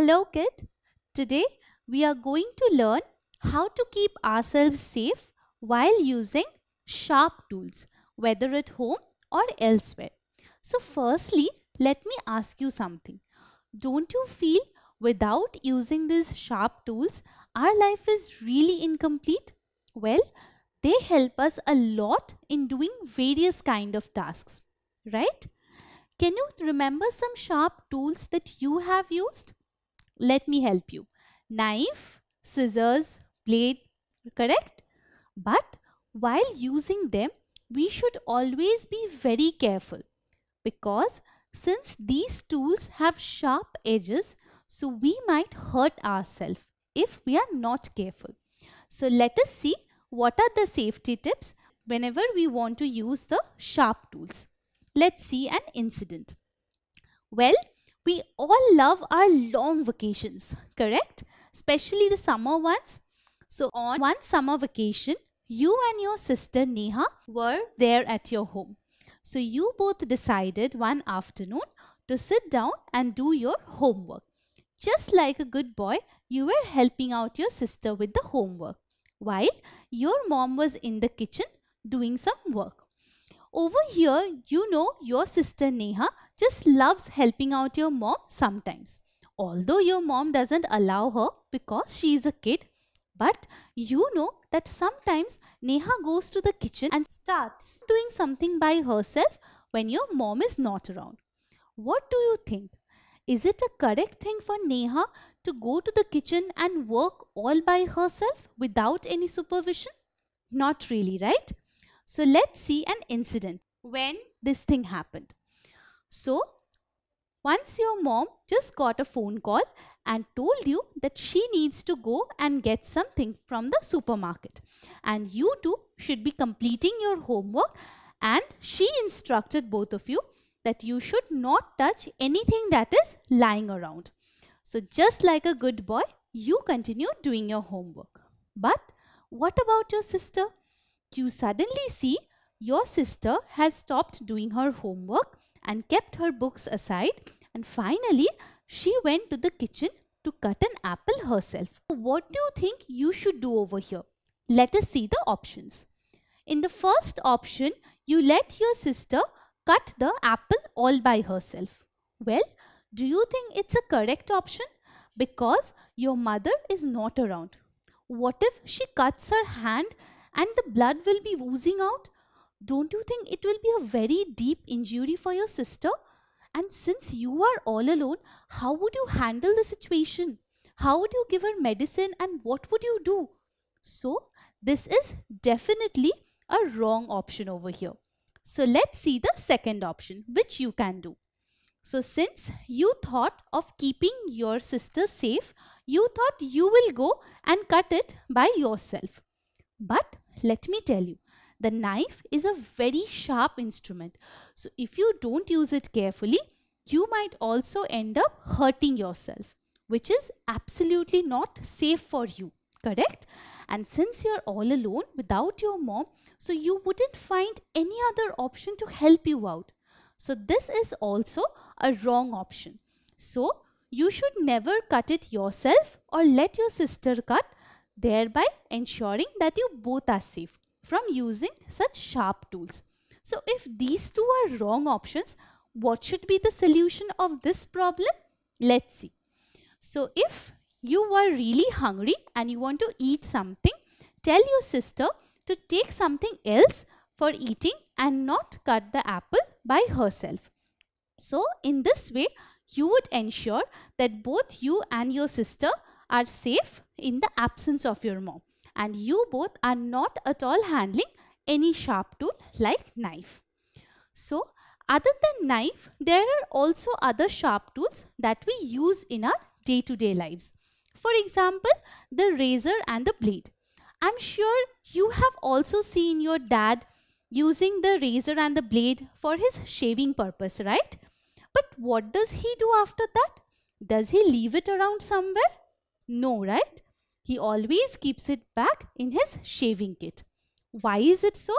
Hello kid, today we are going to learn how to keep ourselves safe while using sharp tools whether at home or elsewhere. So firstly let me ask you something. Don't you feel without using these sharp tools our life is really incomplete? Well they help us a lot in doing various kind of tasks right? Can you remember some sharp tools that you have used? Let me help you. Knife, scissors, blade, correct? But while using them, we should always be very careful because since these tools have sharp edges, so we might hurt ourselves if we are not careful. So let us see what are the safety tips whenever we want to use the sharp tools. Let's see an incident. Well, we all love our long vacations, correct? Especially the summer ones. So on one summer vacation, you and your sister Neha were there at your home. So you both decided one afternoon to sit down and do your homework. Just like a good boy, you were helping out your sister with the homework while your mom was in the kitchen doing some work. Over here, you know your sister Neha just loves helping out your mom sometimes. Although your mom doesn't allow her because she is a kid, but you know that sometimes Neha goes to the kitchen and starts doing something by herself when your mom is not around. What do you think? Is it a correct thing for Neha to go to the kitchen and work all by herself without any supervision? Not really, right? So let's see an incident when this thing happened. So once your mom just got a phone call and told you that she needs to go and get something from the supermarket. And you two should be completing your homework and she instructed both of you that you should not touch anything that is lying around. So just like a good boy, you continue doing your homework. But what about your sister? you suddenly see your sister has stopped doing her homework and kept her books aside and finally she went to the kitchen to cut an apple herself. What do you think you should do over here? Let us see the options. In the first option, you let your sister cut the apple all by herself. Well, do you think it's a correct option? Because your mother is not around. What if she cuts her hand and the blood will be oozing out, don't you think it will be a very deep injury for your sister? And since you are all alone, how would you handle the situation? How would you give her medicine and what would you do? So, this is definitely a wrong option over here. So, let's see the second option, which you can do. So, since you thought of keeping your sister safe, you thought you will go and cut it by yourself. But let me tell you, the knife is a very sharp instrument. So if you don't use it carefully, you might also end up hurting yourself, which is absolutely not safe for you. Correct? And since you're all alone without your mom, so you wouldn't find any other option to help you out. So this is also a wrong option. So you should never cut it yourself or let your sister cut thereby ensuring that you both are safe from using such sharp tools. So if these two are wrong options, what should be the solution of this problem? Let's see. So if you are really hungry and you want to eat something, tell your sister to take something else for eating and not cut the apple by herself. So in this way, you would ensure that both you and your sister are safe in the absence of your mom and you both are not at all handling any sharp tool like knife. So other than knife, there are also other sharp tools that we use in our day-to-day -day lives. For example, the razor and the blade. I'm sure you have also seen your dad using the razor and the blade for his shaving purpose, right? But what does he do after that? Does he leave it around somewhere? No, right? He always keeps it back in his shaving kit. Why is it so?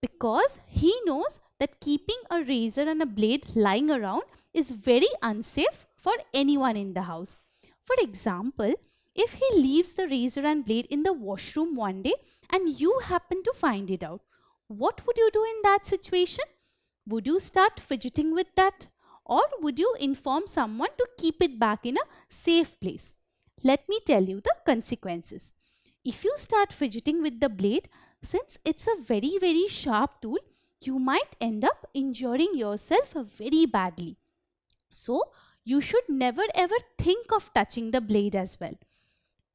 Because he knows that keeping a razor and a blade lying around is very unsafe for anyone in the house. For example, if he leaves the razor and blade in the washroom one day and you happen to find it out, what would you do in that situation? Would you start fidgeting with that? Or would you inform someone to keep it back in a safe place? Let me tell you the consequences. If you start fidgeting with the blade, since it's a very very sharp tool, you might end up injuring yourself very badly. So you should never ever think of touching the blade as well.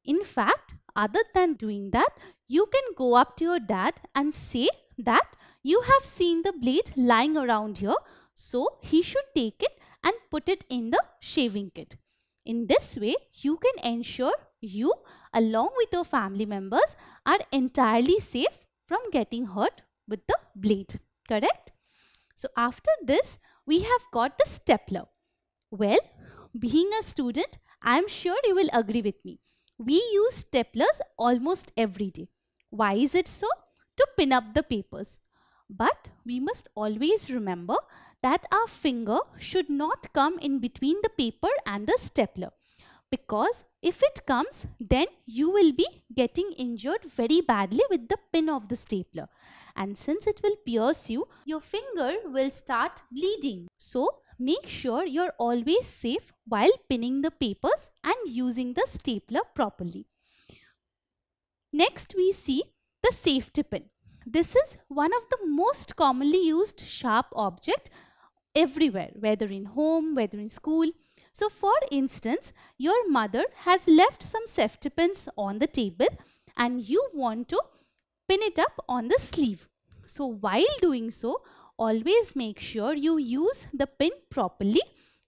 In fact, other than doing that, you can go up to your dad and say that you have seen the blade lying around here so he should take it and put it in the shaving kit. In this way, you can ensure you along with your family members are entirely safe from getting hurt with the blade, correct? So after this, we have got the stapler. Well, being a student, I am sure you will agree with me. We use staplers almost every day. Why is it so? To pin up the papers. But we must always remember that our finger should not come in between the paper and the stapler because if it comes then you will be getting injured very badly with the pin of the stapler and since it will pierce you your finger will start bleeding so make sure you're always safe while pinning the papers and using the stapler properly next we see the safety pin this is one of the most commonly used sharp object everywhere, whether in home, whether in school. So for instance, your mother has left some safety pins on the table and you want to pin it up on the sleeve. So while doing so, always make sure you use the pin properly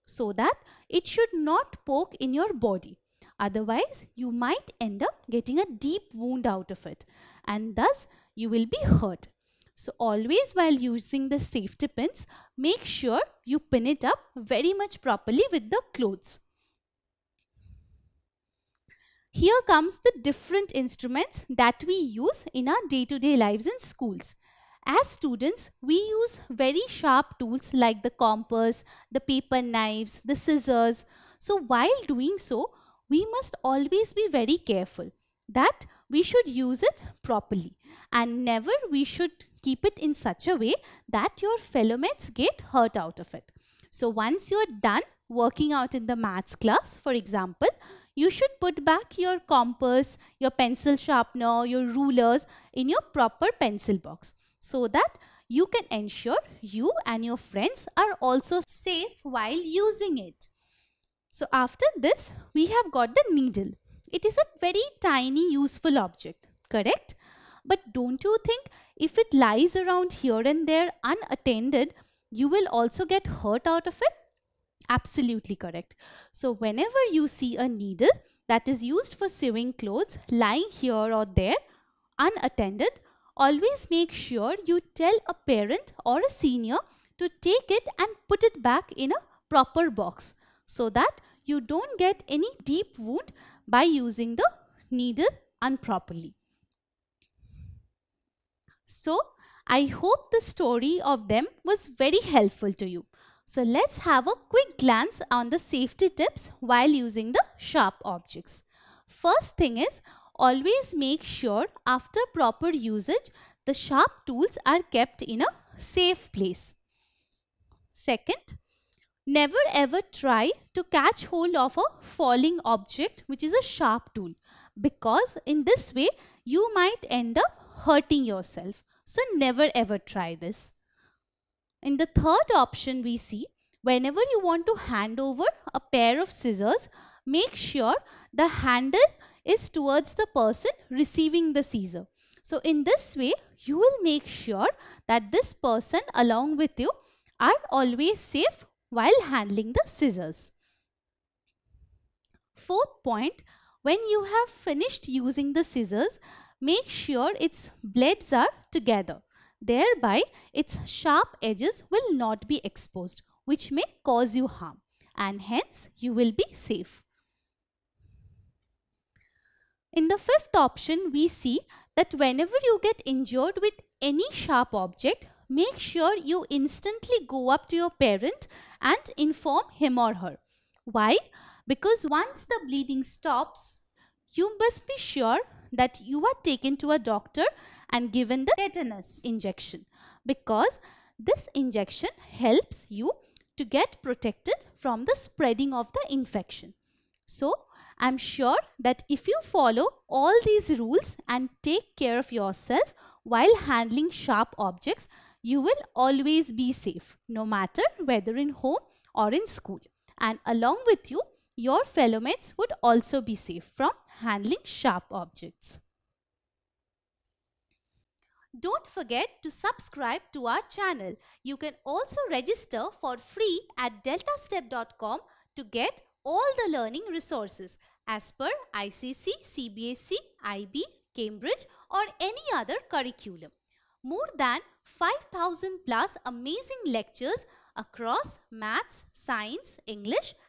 so that it should not poke in your body. Otherwise, you might end up getting a deep wound out of it and thus you will be hurt. So always while using the safety pins, make sure you pin it up very much properly with the clothes. Here comes the different instruments that we use in our day-to-day -day lives in schools. As students, we use very sharp tools like the compass, the paper knives, the scissors. So while doing so, we must always be very careful that we should use it properly and never we should keep it in such a way that your fellow mates get hurt out of it. So once you're done working out in the maths class, for example, you should put back your compass, your pencil sharpener, your rulers in your proper pencil box so that you can ensure you and your friends are also safe while using it. So after this, we have got the needle. It is a very tiny useful object, correct? But don't you think if it lies around here and there unattended, you will also get hurt out of it? Absolutely correct. So whenever you see a needle that is used for sewing clothes lying here or there unattended, always make sure you tell a parent or a senior to take it and put it back in a proper box so that you don't get any deep wound by using the needle improperly. So I hope the story of them was very helpful to you. So let's have a quick glance on the safety tips while using the sharp objects. First thing is always make sure after proper usage the sharp tools are kept in a safe place. Second, never ever try to catch hold of a falling object which is a sharp tool because in this way you might end up hurting yourself. So never ever try this. In the third option we see, whenever you want to hand over a pair of scissors, make sure the handle is towards the person receiving the scissor. So in this way, you will make sure that this person along with you are always safe while handling the scissors. Fourth point, when you have finished using the scissors, Make sure its blades are together. Thereby, its sharp edges will not be exposed, which may cause you harm and hence you will be safe. In the fifth option, we see that whenever you get injured with any sharp object, make sure you instantly go up to your parent and inform him or her. Why? Because once the bleeding stops, you must be sure that you are taken to a doctor and given the tetanus injection because this injection helps you to get protected from the spreading of the infection. So, I am sure that if you follow all these rules and take care of yourself while handling sharp objects, you will always be safe no matter whether in home or in school. And along with you, your fellow mates would also be safe from handling sharp objects. Don't forget to subscribe to our channel. You can also register for free at deltastep.com to get all the learning resources as per ICC, CBSC, IB, Cambridge or any other curriculum. More than 5000 plus amazing lectures across maths, science, English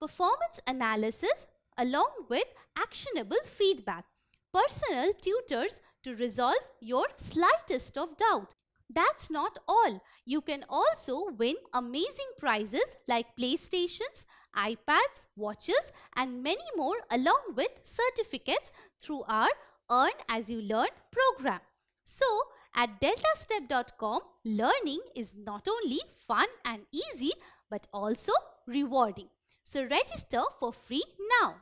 performance analysis along with actionable feedback, personal tutors to resolve your slightest of doubt. That's not all. You can also win amazing prizes like PlayStations, iPads, watches and many more along with certificates through our Earn As You Learn program. So, at deltastep.com, learning is not only fun and easy but also rewarding. So register for free now.